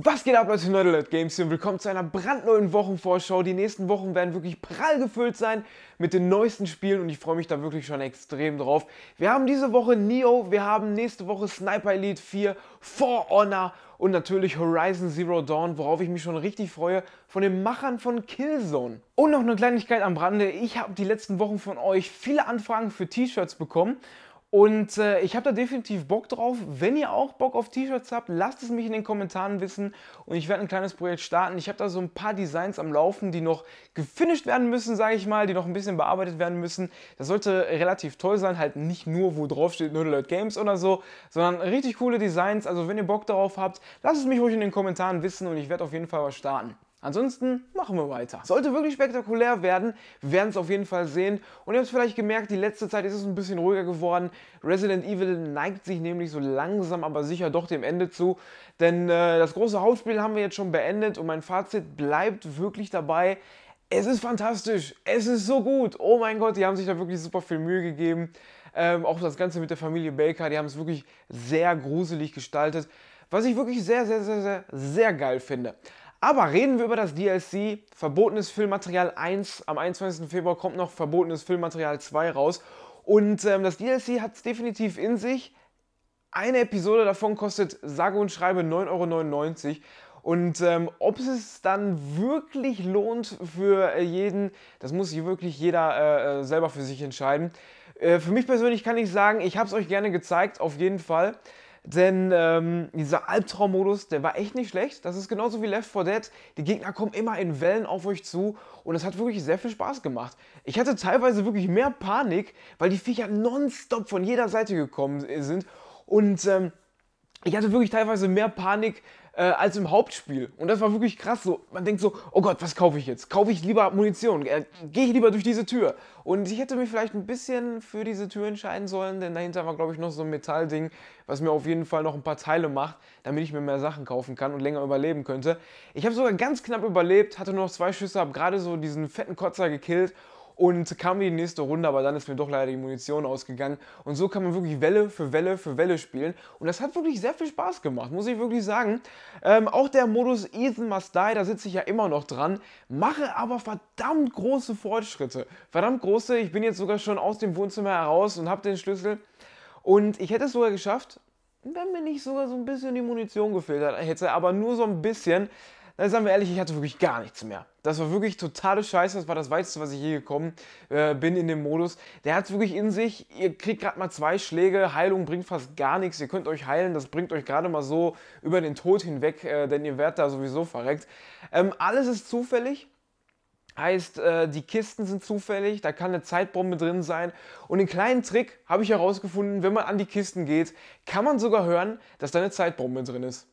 Was geht ab Leute von Nerdalert Games hier und willkommen zu einer brandneuen Wochenvorschau. Die nächsten Wochen werden wirklich prall gefüllt sein mit den neuesten Spielen und ich freue mich da wirklich schon extrem drauf. Wir haben diese Woche Neo, wir haben nächste Woche Sniper Elite 4, For Honor und natürlich Horizon Zero Dawn, worauf ich mich schon richtig freue, von den Machern von Killzone. Und noch eine Kleinigkeit am Rande, ich habe die letzten Wochen von euch viele Anfragen für T-Shirts bekommen und äh, ich habe da definitiv Bock drauf. Wenn ihr auch Bock auf T-Shirts habt, lasst es mich in den Kommentaren wissen. Und ich werde ein kleines Projekt starten. Ich habe da so ein paar Designs am Laufen, die noch gefinisht werden müssen, sage ich mal, die noch ein bisschen bearbeitet werden müssen. Das sollte relativ toll sein, halt nicht nur, wo drauf steht Nerdalert Games oder so, sondern richtig coole Designs. Also wenn ihr Bock darauf habt, lasst es mich ruhig in den Kommentaren wissen und ich werde auf jeden Fall was starten. Ansonsten machen wir weiter. Sollte wirklich spektakulär werden, werden es auf jeden Fall sehen. Und ihr habt es vielleicht gemerkt, die letzte Zeit ist es ein bisschen ruhiger geworden. Resident Evil neigt sich nämlich so langsam, aber sicher doch dem Ende zu. Denn äh, das große Hauptspiel haben wir jetzt schon beendet und mein Fazit bleibt wirklich dabei. Es ist fantastisch, es ist so gut. Oh mein Gott, die haben sich da wirklich super viel Mühe gegeben. Ähm, auch das Ganze mit der Familie Baker, die haben es wirklich sehr gruselig gestaltet. Was ich wirklich sehr, sehr, sehr, sehr, sehr geil finde. Aber reden wir über das DLC. Verbotenes Filmmaterial 1. Am 21. Februar kommt noch Verbotenes Filmmaterial 2 raus. Und ähm, das DLC hat es definitiv in sich. Eine Episode davon kostet sage und schreibe 9,99 Euro. Und ähm, ob es es dann wirklich lohnt für äh, jeden, das muss sich wirklich jeder äh, äh selber für sich entscheiden. Äh, für mich persönlich kann ich sagen, ich habe es euch gerne gezeigt, auf jeden Fall. Denn ähm, dieser Albtraummodus, der war echt nicht schlecht. Das ist genauso wie Left 4 Dead. Die Gegner kommen immer in Wellen auf euch zu und es hat wirklich sehr viel Spaß gemacht. Ich hatte teilweise wirklich mehr Panik, weil die Viecher nonstop von jeder Seite gekommen sind. Und ähm, ich hatte wirklich teilweise mehr Panik, äh, als im Hauptspiel. Und das war wirklich krass. So, man denkt so, oh Gott, was kaufe ich jetzt? Kaufe ich lieber Munition? Äh, Gehe ich lieber durch diese Tür? Und ich hätte mich vielleicht ein bisschen für diese Tür entscheiden sollen, denn dahinter war, glaube ich, noch so ein Metallding, was mir auf jeden Fall noch ein paar Teile macht, damit ich mir mehr Sachen kaufen kann und länger überleben könnte. Ich habe sogar ganz knapp überlebt, hatte nur noch zwei Schüsse, habe gerade so diesen fetten Kotzer gekillt und kam in die nächste Runde, aber dann ist mir doch leider die Munition ausgegangen. Und so kann man wirklich Welle für Welle für Welle spielen. Und das hat wirklich sehr viel Spaß gemacht, muss ich wirklich sagen. Ähm, auch der Modus Ethan Must Die, da sitze ich ja immer noch dran, mache aber verdammt große Fortschritte. Verdammt große, ich bin jetzt sogar schon aus dem Wohnzimmer heraus und habe den Schlüssel. Und ich hätte es sogar geschafft, wenn mir nicht sogar so ein bisschen die Munition gefiltert hätte, aber nur so ein bisschen. Dann sagen wir ehrlich, ich hatte wirklich gar nichts mehr. Das war wirklich totale Scheiße. Das war das Weiteste, was ich je gekommen äh, bin in dem Modus. Der hat es wirklich in sich. Ihr kriegt gerade mal zwei Schläge. Heilung bringt fast gar nichts. Ihr könnt euch heilen. Das bringt euch gerade mal so über den Tod hinweg, äh, denn ihr werdet da sowieso verreckt. Ähm, alles ist zufällig. Heißt, äh, die Kisten sind zufällig, da kann eine Zeitbombe drin sein. Und einen kleinen Trick habe ich herausgefunden, wenn man an die Kisten geht, kann man sogar hören, dass da eine Zeitbombe drin ist.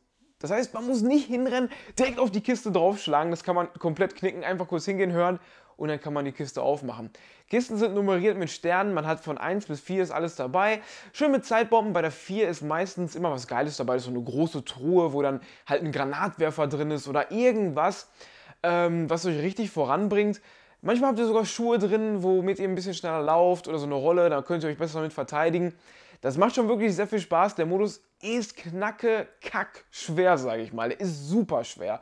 Das heißt, man muss nicht hinrennen, direkt auf die Kiste draufschlagen. Das kann man komplett knicken, einfach kurz hingehen, hören und dann kann man die Kiste aufmachen. Kisten sind nummeriert mit Sternen, man hat von 1 bis 4 ist alles dabei. Schön mit Zeitbomben, bei der 4 ist meistens immer was Geiles dabei, das ist so eine große Truhe, wo dann halt ein Granatwerfer drin ist oder irgendwas, ähm, was euch richtig voranbringt. Manchmal habt ihr sogar Schuhe drin, womit ihr ein bisschen schneller lauft oder so eine Rolle, da könnt ihr euch besser damit verteidigen. Das macht schon wirklich sehr viel Spaß, der Modus ist knacke kack schwer, sage ich mal. Der ist super schwer.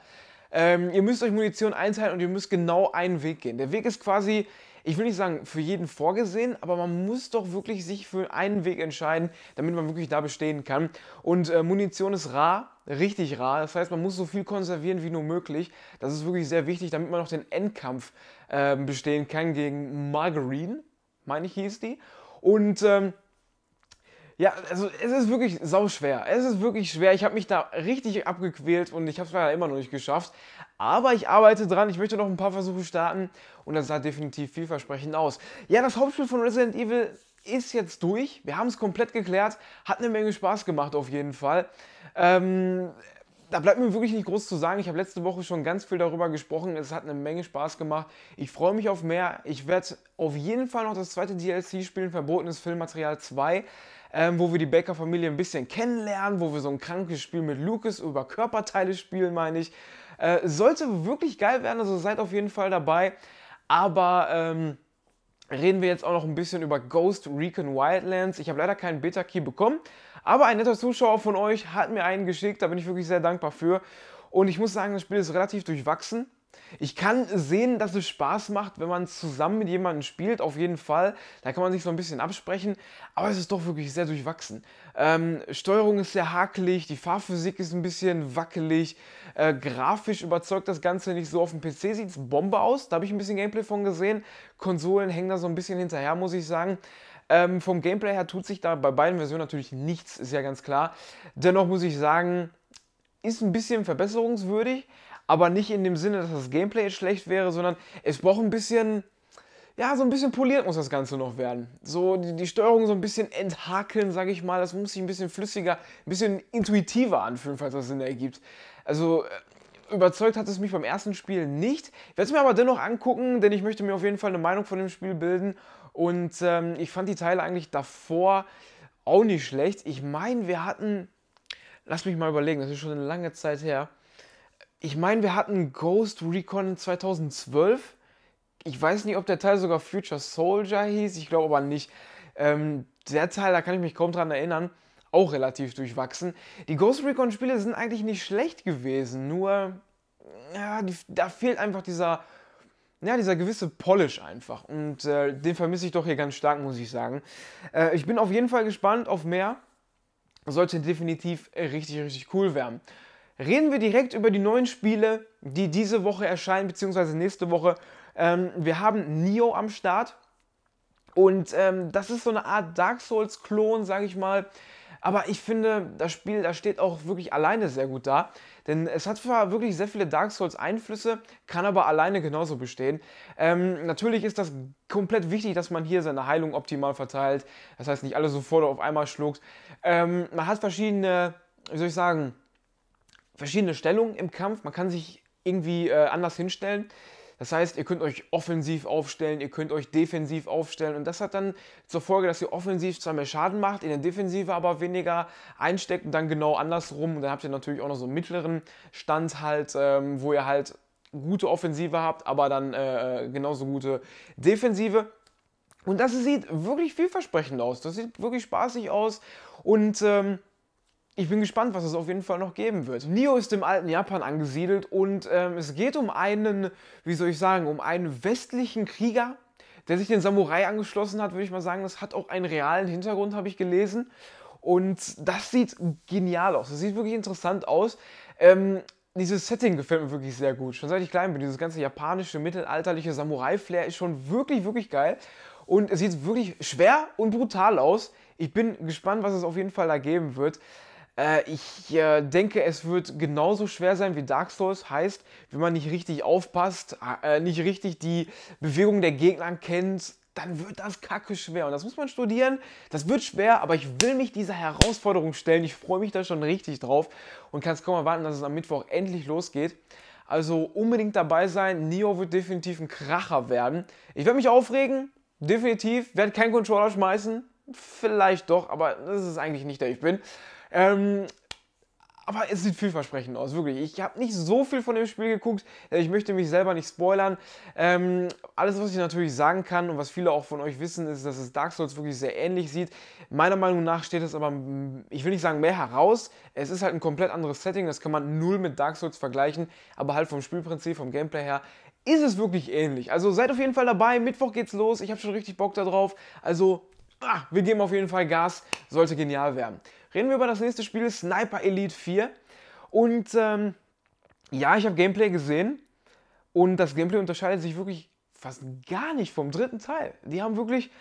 Ähm, ihr müsst euch Munition einteilen und ihr müsst genau einen Weg gehen. Der Weg ist quasi, ich will nicht sagen für jeden vorgesehen, aber man muss doch wirklich sich für einen Weg entscheiden, damit man wirklich da bestehen kann. Und äh, Munition ist rar, richtig rar. Das heißt, man muss so viel konservieren wie nur möglich. Das ist wirklich sehr wichtig, damit man noch den Endkampf äh, bestehen kann gegen Margarine, meine ich hieß die. Und ähm, ja, also es ist wirklich sau schwer. Es ist wirklich schwer. Ich habe mich da richtig abgequält und ich habe es leider immer noch nicht geschafft. Aber ich arbeite dran. Ich möchte noch ein paar Versuche starten und das sah definitiv vielversprechend aus. Ja, das Hauptspiel von Resident Evil ist jetzt durch. Wir haben es komplett geklärt. Hat eine Menge Spaß gemacht auf jeden Fall. Ähm, da bleibt mir wirklich nicht groß zu sagen. Ich habe letzte Woche schon ganz viel darüber gesprochen. Es hat eine Menge Spaß gemacht. Ich freue mich auf mehr. Ich werde auf jeden Fall noch das zweite DLC spielen, Verbotenes Filmmaterial 2 ähm, wo wir die Baker-Familie ein bisschen kennenlernen, wo wir so ein krankes Spiel mit Lucas über Körperteile spielen, meine ich. Äh, sollte wirklich geil werden, also seid auf jeden Fall dabei. Aber ähm, reden wir jetzt auch noch ein bisschen über Ghost Recon Wildlands. Ich habe leider keinen Beta-Key bekommen, aber ein netter Zuschauer von euch hat mir einen geschickt, da bin ich wirklich sehr dankbar für. Und ich muss sagen, das Spiel ist relativ durchwachsen. Ich kann sehen, dass es Spaß macht, wenn man zusammen mit jemandem spielt, auf jeden Fall. Da kann man sich so ein bisschen absprechen, aber es ist doch wirklich sehr durchwachsen. Ähm, Steuerung ist sehr hakelig, die Fahrphysik ist ein bisschen wackelig, äh, grafisch überzeugt das Ganze nicht so. Auf dem PC sieht es Bombe aus, da habe ich ein bisschen Gameplay von gesehen. Konsolen hängen da so ein bisschen hinterher, muss ich sagen. Ähm, vom Gameplay her tut sich da bei beiden Versionen natürlich nichts, ist ja ganz klar. Dennoch muss ich sagen, ist ein bisschen verbesserungswürdig, aber nicht in dem Sinne, dass das Gameplay jetzt schlecht wäre, sondern es braucht ein bisschen, ja, so ein bisschen poliert muss das Ganze noch werden. So die, die Steuerung so ein bisschen enthakeln, sage ich mal. Das muss sich ein bisschen flüssiger, ein bisschen intuitiver anfühlen, falls das Sinn ergibt. Also äh, überzeugt hat es mich beim ersten Spiel nicht. Ich werde es mir aber dennoch angucken, denn ich möchte mir auf jeden Fall eine Meinung von dem Spiel bilden. Und ähm, ich fand die Teile eigentlich davor auch nicht schlecht. Ich meine, wir hatten, lass mich mal überlegen, das ist schon eine lange Zeit her ich meine, wir hatten Ghost Recon 2012. Ich weiß nicht, ob der Teil sogar Future Soldier hieß, ich glaube aber nicht. Ähm, der Teil, da kann ich mich kaum dran erinnern, auch relativ durchwachsen. Die Ghost Recon-Spiele sind eigentlich nicht schlecht gewesen, nur ja, die, da fehlt einfach dieser, ja, dieser gewisse Polish einfach. Und äh, den vermisse ich doch hier ganz stark, muss ich sagen. Äh, ich bin auf jeden Fall gespannt auf mehr. Sollte definitiv richtig, richtig cool werden reden wir direkt über die neuen Spiele, die diese Woche erscheinen, beziehungsweise nächste Woche. Ähm, wir haben Neo am Start. Und ähm, das ist so eine Art Dark Souls-Klon, sage ich mal. Aber ich finde, das Spiel, da steht auch wirklich alleine sehr gut da. Denn es hat zwar wirklich sehr viele Dark Souls-Einflüsse, kann aber alleine genauso bestehen. Ähm, natürlich ist das komplett wichtig, dass man hier seine Heilung optimal verteilt. Das heißt, nicht alle sofort auf einmal schluckt. Ähm, man hat verschiedene, wie soll ich sagen, verschiedene Stellungen im Kampf. Man kann sich irgendwie äh, anders hinstellen. Das heißt, ihr könnt euch offensiv aufstellen, ihr könnt euch defensiv aufstellen und das hat dann zur Folge, dass ihr offensiv zwar mehr Schaden macht, in der Defensive aber weniger einsteckt und dann genau andersrum. Und dann habt ihr natürlich auch noch so einen mittleren Stand halt, ähm, wo ihr halt gute Offensive habt, aber dann äh, äh genauso gute Defensive. Und das sieht wirklich vielversprechend aus. Das sieht wirklich spaßig aus und ähm, ich bin gespannt, was es auf jeden Fall noch geben wird. Nio ist im alten Japan angesiedelt und ähm, es geht um einen, wie soll ich sagen, um einen westlichen Krieger, der sich den Samurai angeschlossen hat, würde ich mal sagen. Das hat auch einen realen Hintergrund, habe ich gelesen. Und das sieht genial aus. Das sieht wirklich interessant aus. Ähm, dieses Setting gefällt mir wirklich sehr gut. Schon seit ich klein bin, dieses ganze japanische, mittelalterliche Samurai-Flair ist schon wirklich, wirklich geil. Und es sieht wirklich schwer und brutal aus. Ich bin gespannt, was es auf jeden Fall da geben wird. Äh, ich äh, denke, es wird genauso schwer sein wie Dark Souls. Heißt, wenn man nicht richtig aufpasst, äh, nicht richtig die Bewegung der Gegner kennt, dann wird das kacke schwer. Und das muss man studieren. Das wird schwer, aber ich will mich dieser Herausforderung stellen. Ich freue mich da schon richtig drauf und kann es kaum erwarten, dass es am Mittwoch endlich losgeht. Also unbedingt dabei sein. Neo wird definitiv ein Kracher werden. Ich werde mich aufregen, definitiv. Werde keinen Controller schmeißen. Vielleicht doch, aber das ist eigentlich nicht, der ich bin. Ähm, aber es sieht vielversprechend aus, wirklich. Ich habe nicht so viel von dem Spiel geguckt, äh, ich möchte mich selber nicht spoilern. Ähm, alles, was ich natürlich sagen kann und was viele auch von euch wissen, ist, dass es Dark Souls wirklich sehr ähnlich sieht. Meiner Meinung nach steht es aber, ich will nicht sagen mehr heraus, es ist halt ein komplett anderes Setting, das kann man null mit Dark Souls vergleichen, aber halt vom Spielprinzip, vom Gameplay her ist es wirklich ähnlich. Also seid auf jeden Fall dabei, Mittwoch geht's los, ich habe schon richtig Bock darauf. Also ah, wir geben auf jeden Fall Gas, sollte genial werden. Reden wir über das nächste Spiel, Sniper Elite 4. Und ähm, ja, ich habe Gameplay gesehen und das Gameplay unterscheidet sich wirklich fast gar nicht vom dritten Teil. Die haben wirklich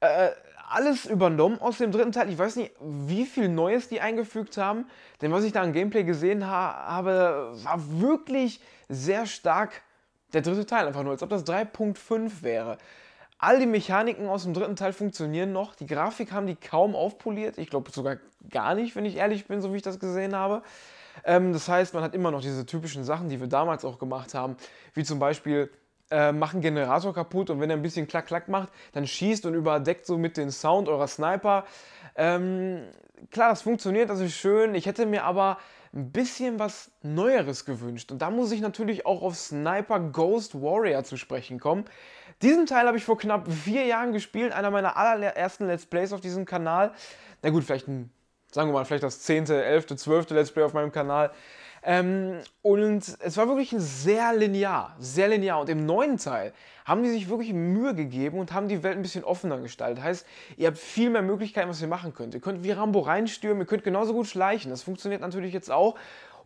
äh, alles übernommen aus dem dritten Teil. Ich weiß nicht, wie viel Neues die eingefügt haben, denn was ich da an Gameplay gesehen ha habe, war wirklich sehr stark der dritte Teil. Einfach nur, als ob das 3.5 wäre. All die Mechaniken aus dem dritten Teil funktionieren noch. Die Grafik haben die kaum aufpoliert. Ich glaube sogar gar nicht, wenn ich ehrlich bin, so wie ich das gesehen habe. Ähm, das heißt, man hat immer noch diese typischen Sachen, die wir damals auch gemacht haben, wie zum Beispiel äh, machen Generator kaputt und wenn er ein bisschen klack klack macht, dann schießt und überdeckt so mit dem Sound eurer Sniper. Ähm, klar, das funktioniert, das ist schön. Ich hätte mir aber ein bisschen was Neueres gewünscht. Und da muss ich natürlich auch auf Sniper Ghost Warrior zu sprechen kommen. Diesen Teil habe ich vor knapp vier Jahren gespielt, einer meiner allerersten Let's Plays auf diesem Kanal. Na gut, vielleicht ein, sagen wir mal, vielleicht das 10., 11., 12. Let's Play auf meinem Kanal. Ähm, und es war wirklich sehr linear, sehr linear. Und im neuen Teil haben die sich wirklich Mühe gegeben und haben die Welt ein bisschen offener gestaltet. Heißt, ihr habt viel mehr Möglichkeiten, was ihr machen könnt. Ihr könnt wie Rambo reinstürmen, ihr könnt genauso gut schleichen. Das funktioniert natürlich jetzt auch.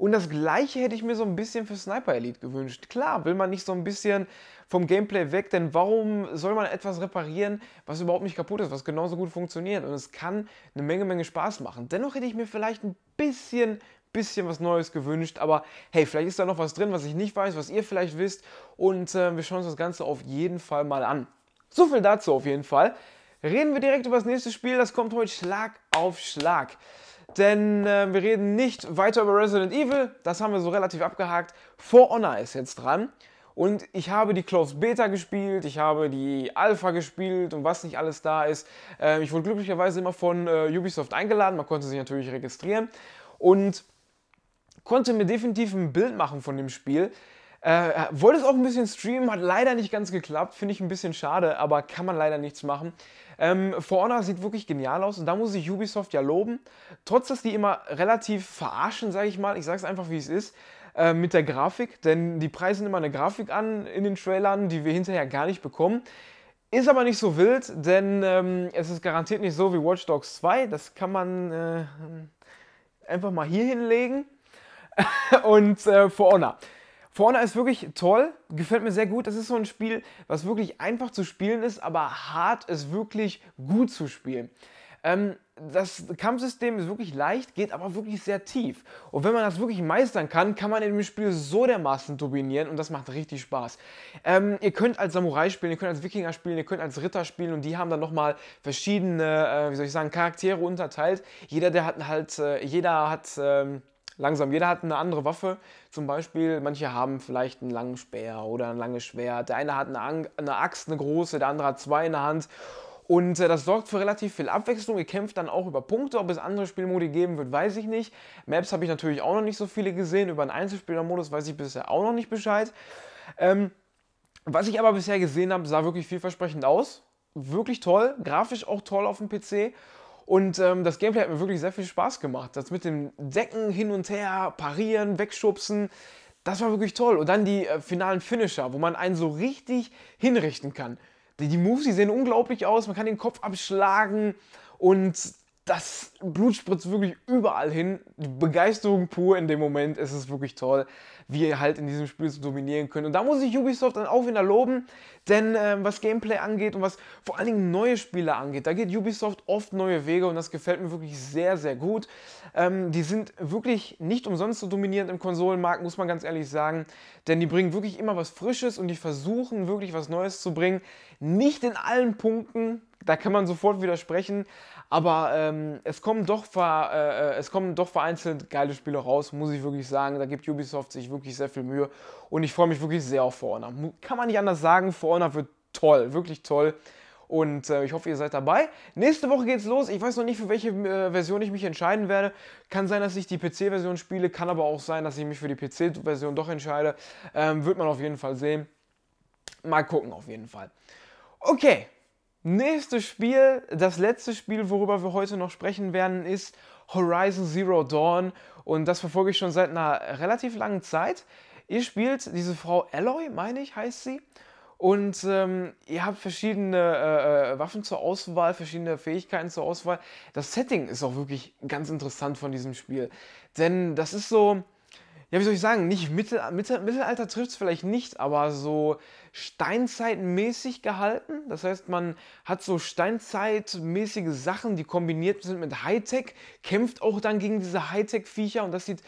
Und das gleiche hätte ich mir so ein bisschen für Sniper Elite gewünscht. Klar, will man nicht so ein bisschen vom Gameplay weg, denn warum soll man etwas reparieren, was überhaupt nicht kaputt ist, was genauso gut funktioniert? Und es kann eine Menge, Menge Spaß machen. Dennoch hätte ich mir vielleicht ein bisschen bisschen was Neues gewünscht. Aber hey, vielleicht ist da noch was drin, was ich nicht weiß, was ihr vielleicht wisst. Und äh, wir schauen uns das Ganze auf jeden Fall mal an. So viel dazu auf jeden Fall. Reden wir direkt über das nächste Spiel. Das kommt heute Schlag auf Schlag denn äh, wir reden nicht weiter über Resident Evil, das haben wir so relativ abgehakt. For Honor ist jetzt dran und ich habe die Closed Beta gespielt, ich habe die Alpha gespielt und was nicht alles da ist. Äh, ich wurde glücklicherweise immer von äh, Ubisoft eingeladen, man konnte sich natürlich registrieren und konnte mir definitiv ein Bild machen von dem Spiel. Äh, wollte es auch ein bisschen streamen, hat leider nicht ganz geklappt, finde ich ein bisschen schade, aber kann man leider nichts machen. Ähm, For Honor sieht wirklich genial aus und da muss ich Ubisoft ja loben. Trotz, dass die immer relativ verarschen, sage ich mal, ich sage es einfach, wie es ist, äh, mit der Grafik, denn die preisen immer eine Grafik an in den Trailern, die wir hinterher gar nicht bekommen. Ist aber nicht so wild, denn ähm, es ist garantiert nicht so wie Watch Dogs 2. Das kann man äh, einfach mal hier hinlegen. und äh, For Honor. Vorne ist wirklich toll, gefällt mir sehr gut. Das ist so ein Spiel, was wirklich einfach zu spielen ist, aber hart ist wirklich gut zu spielen. Ähm, das Kampfsystem ist wirklich leicht, geht aber wirklich sehr tief. Und wenn man das wirklich meistern kann, kann man in dem Spiel so dermaßen dominieren und das macht richtig Spaß. Ähm, ihr könnt als Samurai spielen, ihr könnt als Wikinger spielen, ihr könnt als Ritter spielen und die haben dann nochmal verschiedene, äh, wie soll ich sagen, Charaktere unterteilt. Jeder, der hat halt, äh, jeder hat. Ähm, langsam. Jeder hat eine andere Waffe. Zum Beispiel, manche haben vielleicht einen langen Speer oder ein langes Schwert. Der eine hat eine, Axt, eine große, der andere hat zwei in der Hand. Und äh, das sorgt für relativ viel Abwechslung. Ihr kämpft dann auch über Punkte. Ob es andere Spielmodi geben wird, weiß ich nicht. Maps habe ich natürlich auch noch nicht so viele gesehen. Über einen Einzelspielermodus weiß ich bisher auch noch nicht Bescheid. Ähm, was ich aber bisher gesehen habe, sah wirklich vielversprechend aus. Wirklich toll. Grafisch auch toll auf dem PC. Und ähm, das Gameplay hat mir wirklich sehr viel Spaß gemacht. Das mit dem Decken hin und her, parieren, wegschubsen, das war wirklich toll. Und dann die äh, finalen Finisher, wo man einen so richtig hinrichten kann. Die, die Moves, die sehen unglaublich aus, man kann den Kopf abschlagen und das Blut spritzt wirklich überall hin. Die Begeisterung pur in dem Moment. Es ist wirklich toll, wie ihr halt in diesem Spiel so dominieren könnt. Und da muss ich Ubisoft dann auch wieder loben, denn ähm, was Gameplay angeht und was vor allen Dingen neue Spiele angeht, da geht Ubisoft oft neue Wege und das gefällt mir wirklich sehr, sehr gut. Ähm, die sind wirklich nicht umsonst so dominierend im Konsolenmarkt, muss man ganz ehrlich sagen, denn die bringen wirklich immer was Frisches und die versuchen wirklich was Neues zu bringen. Nicht in allen Punkten, da kann man sofort widersprechen, aber ähm, es, kommen doch ver, äh, äh, es kommen doch vereinzelt geile Spiele raus, muss ich wirklich sagen. Da gibt Ubisoft sich wirklich sehr viel Mühe. Und ich freue mich wirklich sehr auf For Honor. Kann man nicht anders sagen, For Honor wird toll, wirklich toll. Und äh, ich hoffe, ihr seid dabei. Nächste Woche geht's los. Ich weiß noch nicht, für welche äh, Version ich mich entscheiden werde. Kann sein, dass ich die PC-Version spiele, kann aber auch sein, dass ich mich für die PC-Version doch entscheide. Ähm, wird man auf jeden Fall sehen. Mal gucken, auf jeden Fall. Okay, Nächstes Spiel, das letzte Spiel, worüber wir heute noch sprechen werden, ist Horizon Zero Dawn. Und das verfolge ich schon seit einer relativ langen Zeit. Ihr spielt diese Frau Alloy, meine ich, heißt sie. Und ähm, ihr habt verschiedene äh, äh, Waffen zur Auswahl, verschiedene Fähigkeiten zur Auswahl. Das Setting ist auch wirklich ganz interessant von diesem Spiel. Denn das ist so, ja, wie soll ich sagen, nicht Mittel, Mittel, Mittelalter trifft es vielleicht nicht, aber so steinzeitmäßig gehalten. Das heißt, man hat so steinzeitmäßige Sachen, die kombiniert sind mit Hightech, kämpft auch dann gegen diese Hightech-Viecher und das sieht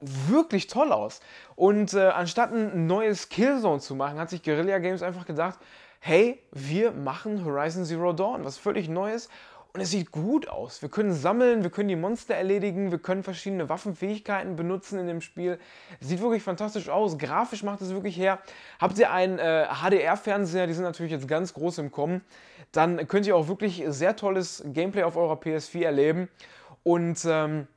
wirklich toll aus. Und äh, anstatt ein neues Killzone zu machen, hat sich Guerilla Games einfach gedacht, hey, wir machen Horizon Zero Dawn, was völlig Neues und es sieht gut aus. Wir können sammeln, wir können die Monster erledigen, wir können verschiedene Waffenfähigkeiten benutzen in dem Spiel. Es sieht wirklich fantastisch aus. Grafisch macht es wirklich her. Habt ihr einen äh, HDR-Fernseher, die sind natürlich jetzt ganz groß im Kommen, dann könnt ihr auch wirklich sehr tolles Gameplay auf eurer PS4 erleben. Und ähm,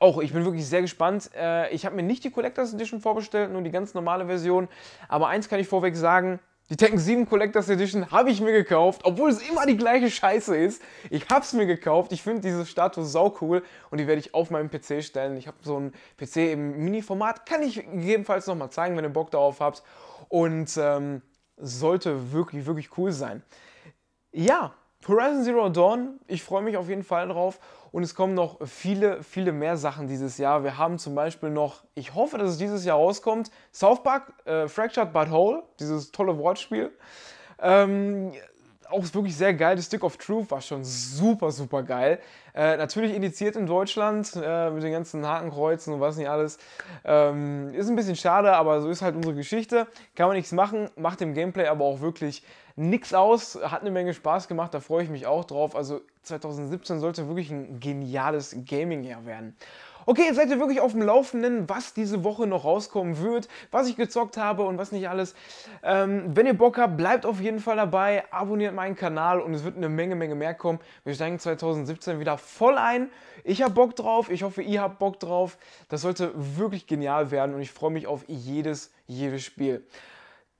auch, ich bin wirklich sehr gespannt. Äh, ich habe mir nicht die Collectors Edition vorbestellt, nur die ganz normale Version. Aber eins kann ich vorweg sagen, die Tekken 7 Collectors Edition habe ich mir gekauft, obwohl es immer die gleiche Scheiße ist. Ich habe es mir gekauft, ich finde diese Statue sau cool und die werde ich auf meinem PC stellen. Ich habe so einen PC im Mini-Format, kann ich gegebenenfalls nochmal zeigen, wenn ihr Bock darauf habt. Und ähm, sollte wirklich, wirklich cool sein. Ja, Horizon Zero Dawn, ich freue mich auf jeden Fall drauf und es kommen noch viele, viele mehr Sachen dieses Jahr. Wir haben zum Beispiel noch, ich hoffe, dass es dieses Jahr rauskommt, South Park, äh, Fractured But Whole, dieses tolle Wortspiel. Ähm, auch wirklich sehr geil. Das Stick of Truth war schon super, super geil. Äh, natürlich indiziert in Deutschland äh, mit den ganzen Hakenkreuzen und was nicht alles. Ähm, ist ein bisschen schade, aber so ist halt unsere Geschichte. Kann man nichts machen, macht dem Gameplay aber auch wirklich nichts aus. Hat eine Menge Spaß gemacht, da freue ich mich auch drauf. Also 2017 sollte wirklich ein geniales Gaming-Jahr werden. Okay, jetzt seid ihr wirklich auf dem Laufenden, was diese Woche noch rauskommen wird, was ich gezockt habe und was nicht alles. Ähm, wenn ihr Bock habt, bleibt auf jeden Fall dabei, abonniert meinen Kanal und es wird eine Menge, Menge mehr kommen. Wir steigen 2017 wieder voll ein. Ich habe Bock drauf, ich hoffe, ihr habt Bock drauf. Das sollte wirklich genial werden und ich freue mich auf jedes, jedes Spiel.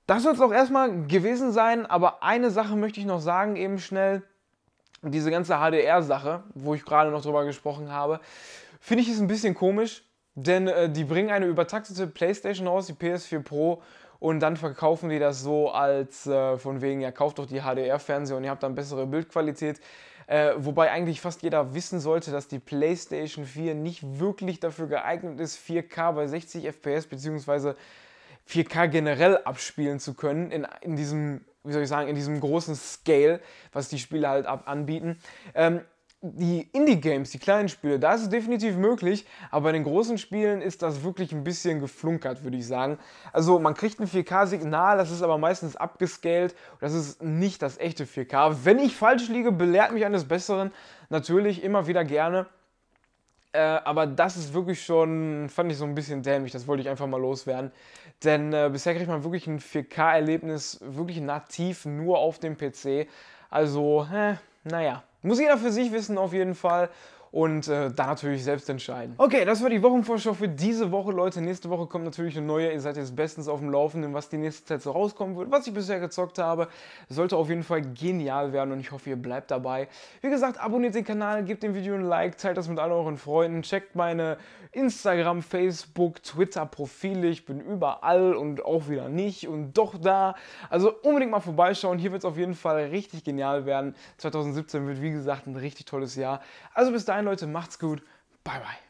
Das soll es auch erstmal gewesen sein, aber eine Sache möchte ich noch sagen, eben schnell. Diese ganze HDR-Sache, wo ich gerade noch drüber gesprochen habe. Finde ich es ein bisschen komisch, denn äh, die bringen eine übertaktete PlayStation raus, die PS4 Pro, und dann verkaufen die das so als äh, von wegen, ja, kauft doch die HDR-Fernseher und ihr habt dann bessere Bildqualität. Äh, wobei eigentlich fast jeder wissen sollte, dass die PlayStation 4 nicht wirklich dafür geeignet ist, 4K bei 60 FPS bzw. 4K generell abspielen zu können in, in diesem, wie soll ich sagen, in diesem großen Scale, was die Spiele halt ab anbieten. Ähm, die Indie-Games, die kleinen Spiele, da ist es definitiv möglich, aber bei den großen Spielen ist das wirklich ein bisschen geflunkert, würde ich sagen. Also man kriegt ein 4K-Signal, das ist aber meistens abgescaled, das ist nicht das echte 4K. Wenn ich falsch liege, belehrt mich eines Besseren, natürlich immer wieder gerne. Äh, aber das ist wirklich schon, fand ich so ein bisschen dämlich, das wollte ich einfach mal loswerden. Denn äh, bisher kriegt man wirklich ein 4K-Erlebnis, wirklich nativ nur auf dem PC. Also, äh, naja. Muss jeder für sich wissen auf jeden Fall und äh, da natürlich selbst entscheiden. Okay, das war die Wochenvorschau für diese Woche, Leute. Nächste Woche kommt natürlich eine neue. Ihr seid jetzt bestens auf dem Laufenden, was die nächste Zeit so rauskommen wird, was ich bisher gezockt habe. Sollte auf jeden Fall genial werden und ich hoffe, ihr bleibt dabei. Wie gesagt, abonniert den Kanal, gebt dem Video ein Like, teilt das mit all euren Freunden, checkt meine Instagram, Facebook, Twitter-Profile. Ich bin überall und auch wieder nicht und doch da. Also unbedingt mal vorbeischauen. Hier wird es auf jeden Fall richtig genial werden. 2017 wird, wie gesagt, ein richtig tolles Jahr. Also bis dahin Leute, macht's gut. Bye, bye.